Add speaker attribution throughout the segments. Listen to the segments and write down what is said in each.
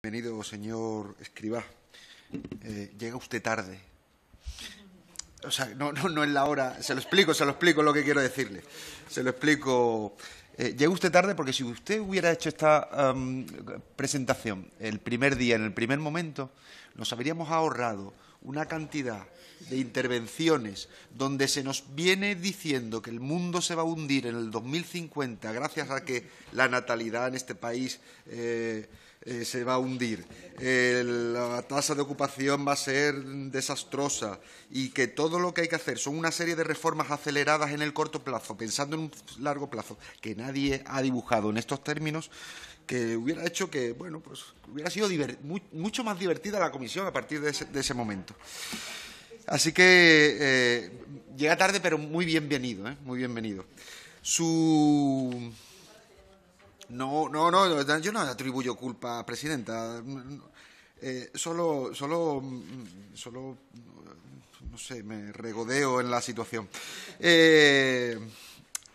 Speaker 1: Bienvenido, señor Escribá. Eh, llega usted tarde. O sea, no, es la hora. Se lo explico, se lo explico lo que quiero decirle. Se lo explico. Eh, llega usted tarde porque si usted hubiera hecho esta presentación el primer día, en el primer momento, nos habríamos ahorrado una cantidad de intervenciones donde se nos viene diciendo que el mundo se va a hundir en el 2050 gracias a que la natalidad en este país... Eh, eh, se va a hundir, la tasa de ocupación va a ser desastrosa y que todo lo que hay que hacer son una serie de reformas aceleradas en el corto plazo, pensando en un largo plazo, que nadie ha dibujado en estos términos, que hubiera hecho que, bueno, pues hubiera sido mucho más divertida la comisión a partir de ese, momento. Así que eh, llega tarde, pero muy bienvenido, ¿eh? muy bienvenido. Su no, no, no, yo no atribuyo culpa presidenta. Mm, mm, eh, solo, solo, mm, solo, no sé, me regodeo en la situación. Eh,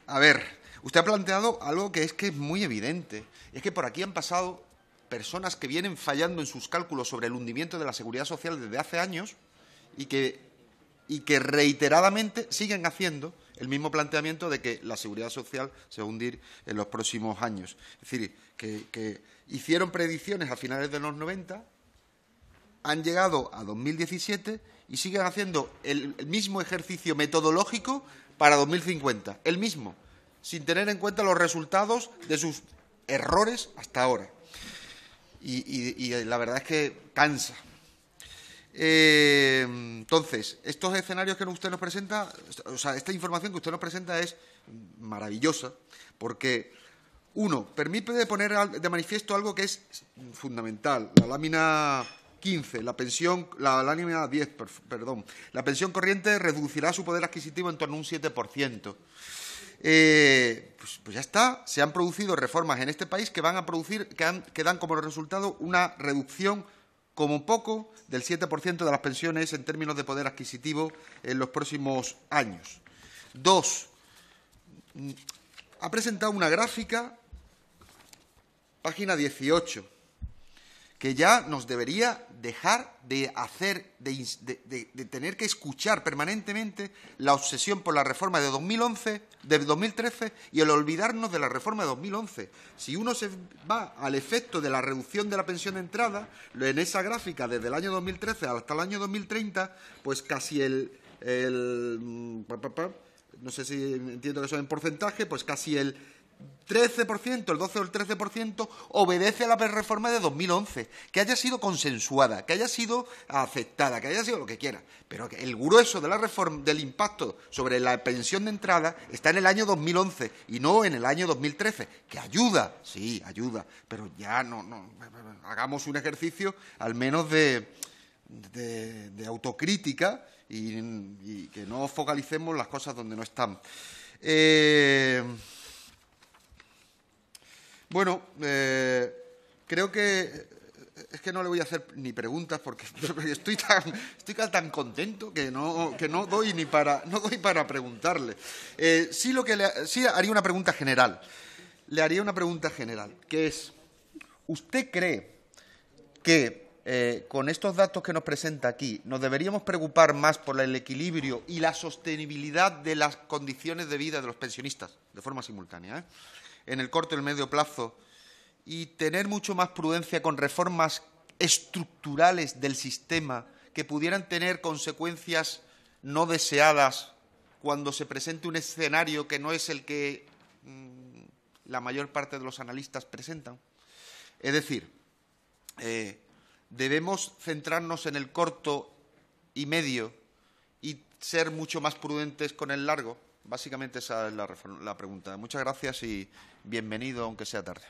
Speaker 1: a ver, usted ha planteado algo que es que es muy evidente. Es que por aquí han pasado personas que vienen fallando en sus cálculos sobre el hundimiento de la seguridad social desde hace años y que, y que reiteradamente siguen haciendo el mismo planteamiento de que la seguridad social se va hundir en los próximos años. Es decir, que, hicieron predicciones a finales de los 90, han llegado a 2017 y siguen haciendo el, mismo ejercicio metodológico para 2050, el mismo, sin tener en cuenta los resultados de sus errores hasta ahora. y, la verdad es que cansa, eh, entonces, estos escenarios que usted nos presenta, o sea, esta información que usted nos presenta es maravillosa, porque, uno, permite poner de manifiesto algo que es fundamental. La lámina 15, la pensión, la, lámina 10, perdón, la pensión corriente reducirá su poder adquisitivo en torno a un 7%. Eh, pues, pues, ya está, se han producido reformas en este país que van a producir, que dan como resultado una reducción como poco del 7% de las pensiones en términos de poder adquisitivo en los próximos años. Dos, mm, ha presentado una gráfica, página 18, que ya nos debería dejar de hacer, de, tener que escuchar permanentemente la obsesión por la reforma de 2011, de 2013 y el olvidarnos de la reforma de 2011. Si uno se va al efecto de la reducción de la pensión de entrada, en esa gráfica desde el año 2013 hasta el año 2030, pues casi el, mm, no sé si entiendo que eso en porcentaje, pues casi el 13%, el 12 o el 13% obedece a la reforma de 2011, que haya sido consensuada, que haya sido aceptada, que haya sido lo que quiera, pero el grueso de la del impacto sobre la pensión de entrada está en el año 2011 y no en el año 2013, que ayuda, sí, ayuda, pero ya no, hagamos un ejercicio al menos de, autocrítica y, y, que no focalicemos las cosas donde no están. Eh, bueno, eh, creo que es que no le voy a hacer ni preguntas porque estoy tan, contento que no, doy ni para, no para preguntarle. Eh, sí, lo que sí haría una pregunta general. Le haría una pregunta general, que es, ¿usted cree que eh, con estos datos que nos presenta aquí, ¿nos deberíamos preocupar más por el equilibrio y la sostenibilidad de las condiciones de vida de los pensionistas, de forma simultánea, eh, en el corto y el medio plazo, y tener mucho más prudencia con reformas estructurales del sistema que pudieran tener consecuencias no deseadas cuando se presente un escenario que no es el que mm, la mayor parte de los analistas presentan? Es decir, eh, debemos centrarnos en el corto y medio y ser mucho más prudentes con el largo? Básicamente esa es la, la pregunta. Muchas gracias y bienvenido, aunque sea tarde.